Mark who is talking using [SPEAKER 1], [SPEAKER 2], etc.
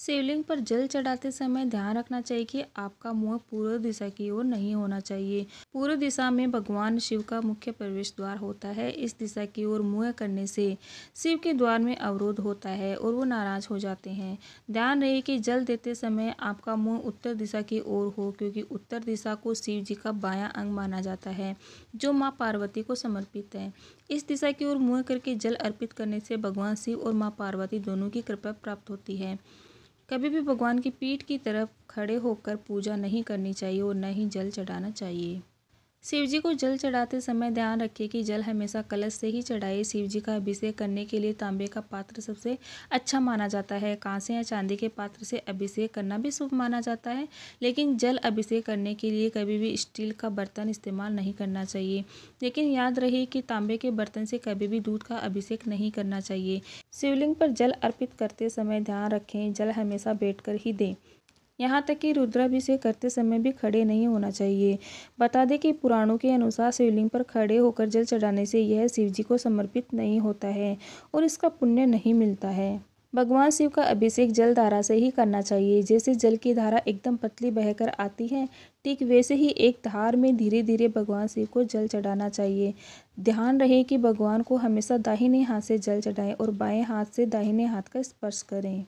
[SPEAKER 1] शिवलिंग पर जल चढ़ाते समय ध्यान रखना चाहिए कि आपका मुंह पूर्व दिशा की ओर नहीं होना चाहिए पूर्व दिशा में भगवान शिव का मुख्य प्रवेश द्वार होता है इस दिशा की ओर मुंह करने से शिव के द्वार में अवरोध होता है और वो नाराज हो जाते हैं ध्यान रहे कि जल देते समय आपका मुँह उत्तर दिशा की ओर हो क्योंकि उत्तर दिशा को शिव जी का बाया अंग माना जाता है जो माँ पार्वती को समर्पित है इस दिशा की ओर मुँह करके जल अर्पित करने से भगवान शिव और माँ पार्वती दोनों की कृपा प्राप्त होती है कभी भी भगवान की पीठ की तरफ खड़े होकर पूजा नहीं करनी चाहिए और न ही जल चढ़ाना चाहिए शिवजी को जल चढ़ाते समय ध्यान रखें कि जल हमेशा कलश से ही चढ़ाए शिवजी का अभिषेक करने के लिए तांबे का पात्र सबसे अच्छा माना जाता है कांसे या चांदी के पात्र से अभिषेक करना भी शुभ माना जाता है लेकिन जल अभिषेक करने के लिए कभी भी स्टील का बर्तन इस्तेमाल नहीं करना चाहिए लेकिन याद रहे कि तांबे के बर्तन से कभी भी दूध का अभिषेक नहीं करना चाहिए शिवलिंग पर जल अर्पित करते समय ध्यान रखें जल हमेशा बैठ ही दें यहाँ तक कि रुद्राभिषेक करते समय भी खड़े नहीं होना चाहिए बता दें कि पुराणों के अनुसार शिवलिंग पर खड़े होकर जल चढ़ाने से यह शिव जी को समर्पित नहीं होता है और इसका पुण्य नहीं मिलता है भगवान शिव का अभिषेक जल धारा से ही करना चाहिए जैसे जल की धारा एकदम पतली बहकर आती है ठीक वैसे ही एक धार में धीरे धीरे भगवान शिव को जल चढ़ाना चाहिए ध्यान रहे कि भगवान को हमेशा दाहिने हाथ से जल चढ़ाएं और बाएं हाथ से दाहिने हाथ का स्पर्श करें